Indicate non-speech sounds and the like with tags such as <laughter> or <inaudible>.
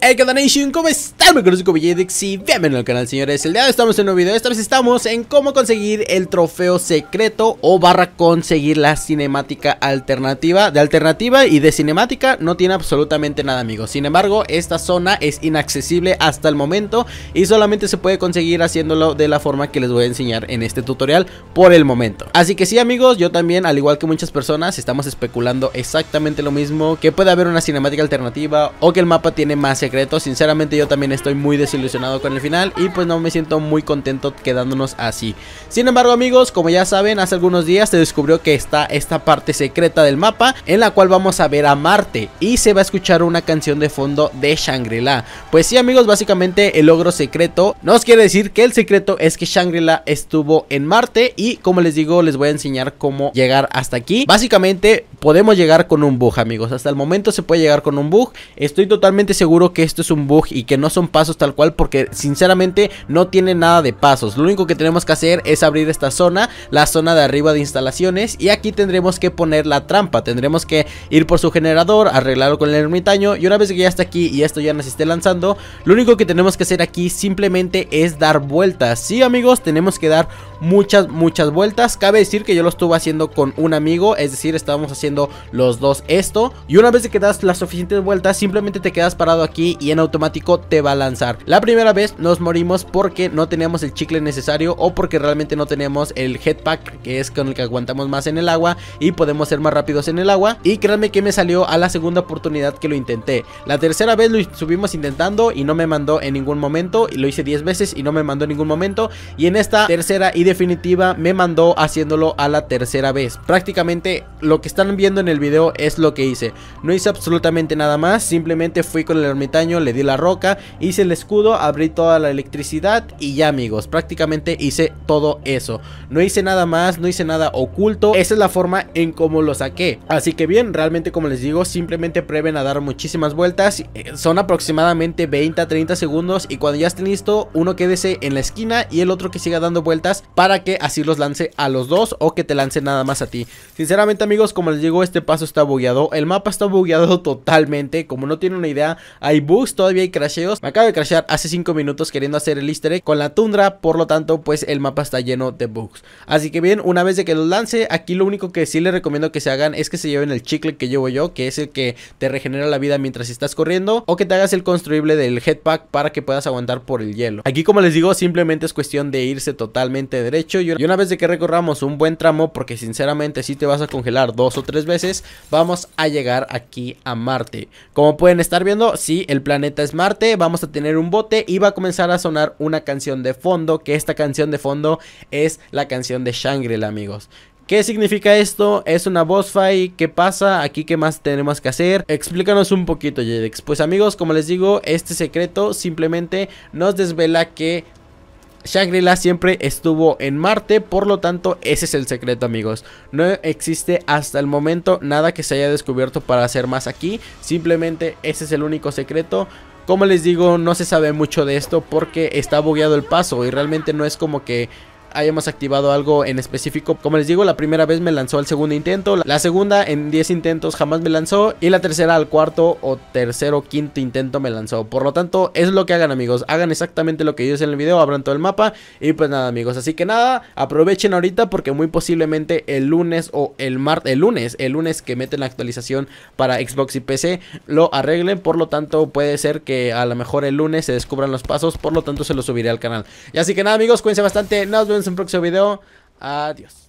Hey, ¿qué Nation? ¿Cómo están? Me conozco como y bienvenido al canal, señores. El día de hoy estamos en un nuevo video. Esta vez estamos en cómo conseguir el trofeo secreto o barra conseguir la cinemática alternativa. De alternativa y de cinemática no tiene absolutamente nada, amigos. Sin embargo, esta zona es inaccesible hasta el momento y solamente se puede conseguir haciéndolo de la forma que les voy a enseñar en este tutorial por el momento. Así que sí, amigos, yo también, al igual que muchas personas, estamos especulando exactamente lo mismo, que puede haber una cinemática alternativa o que el mapa tiene más Sinceramente yo también estoy muy desilusionado con el final y pues no me siento muy contento quedándonos así. Sin embargo amigos, como ya saben, hace algunos días se descubrió que está esta parte secreta del mapa en la cual vamos a ver a Marte y se va a escuchar una canción de fondo de Shangri-La. Pues sí amigos, básicamente el logro secreto nos quiere decir que el secreto es que Shangri-La estuvo en Marte y como les digo les voy a enseñar cómo llegar hasta aquí. Básicamente podemos llegar con un bug, amigos. Hasta el momento se puede llegar con un bug. Estoy totalmente seguro que esto es un bug y que no son pasos tal cual porque sinceramente no tiene nada de pasos. Lo único que tenemos que hacer es abrir esta zona, la zona de arriba de instalaciones y aquí tendremos que poner la trampa. Tendremos que ir por su generador, arreglarlo con el ermitaño y una vez que ya está aquí y esto ya nos esté lanzando, lo único que tenemos que hacer aquí simplemente es dar vueltas. Sí, amigos, tenemos que dar muchas, muchas vueltas. Cabe decir que yo lo estuve haciendo con un amigo, es decir, estábamos haciendo los dos esto. Y una vez que das las suficientes vueltas, simplemente te quedas parado aquí y en automático te va a lanzar. La primera vez nos morimos porque no teníamos el chicle necesario o porque realmente no teníamos el headpack, que es con el que aguantamos más en el agua y podemos ser más rápidos en el agua. Y créanme que me salió a la segunda oportunidad que lo intenté. La tercera vez lo subimos intentando y no me mandó en ningún momento. Y lo hice 10 veces y no me mandó en ningún momento. Y en esta tercera y definitiva me mandó haciéndolo a la tercera vez. Prácticamente lo que están viendo en el video es lo que hice. No hice absolutamente nada más, simplemente fui con el ermitaño, le di la roca, hice el escudo, abrí toda la electricidad y ya amigos, prácticamente hice todo eso. No hice nada más, no hice nada oculto, esa es la forma en cómo lo saqué. Así que bien, realmente como les digo, simplemente prueben a dar muchísimas vueltas, eh, son aproximadamente 20 30 segundos y cuando ya estén listo, uno quédese en la esquina y el otro que siga dando vueltas para que así los lance a los dos o que te lance nada más a ti. Sinceramente amigos, como les digo, este paso está bugueado. El mapa está bugueado <laughs> totalmente. Como no tiene una idea, hay bugs, todavía hay crasheos. Me acabo de crashear hace 5 minutos queriendo hacer el easter egg con la tundra. Por lo tanto, pues el mapa está lleno de bugs. Así que bien, una vez de que los lance, aquí lo único que sí les recomiendo que se hagan es que se lleven el chicle que llevo yo, que es el que te regenera la vida mientras estás corriendo. O que te hagas el construible del headpack para que puedas aguantar por el hielo. Aquí, como les digo, simplemente es cuestión de irse totalmente derecho. Y una vez de que recorramos un buen tramo, porque sinceramente si te vas a congelar dos o tres veces, vamos a llegar aquí a Marte. Como pueden estar viendo, si el planeta es Marte, vamos a tener un bote y va a comenzar a sonar una canción de fondo, que esta canción de fondo es la canción de Shangri-La, amigos. ¿Qué significa esto? ¿Es una boss fight? ¿Qué pasa? ¿Aquí qué más tenemos que hacer? Explícanos un poquito, Jedex. Pues amigos, como les digo, este secreto simplemente nos desvela que Shangri-La siempre estuvo en Marte, por lo tanto ese es el secreto amigos. No existe hasta el momento nada que se haya descubierto para hacer más aquí, simplemente ese es el único secreto. Como les digo, no se sabe mucho de esto porque está bugueado el paso y realmente no es como que hayamos activado algo en específico. Como les digo, la primera vez me lanzó al segundo intento, la segunda en 10 intentos jamás me lanzó y la tercera al cuarto o tercero quinto intento me lanzó. Por lo tanto, es lo que hagan amigos, hagan exactamente lo que yo hice en el video, abran todo el mapa y pues nada amigos, así que nada, aprovechen ahorita porque muy posiblemente el lunes o el martes, el lunes, el lunes que meten la actualización para Xbox y PC lo arreglen, por lo tanto puede ser que a lo mejor el lunes se descubran los pasos, por lo tanto se los subiré al canal. Y así que nada amigos, cuídense bastante, nos vemos en un próximo video. Adiós.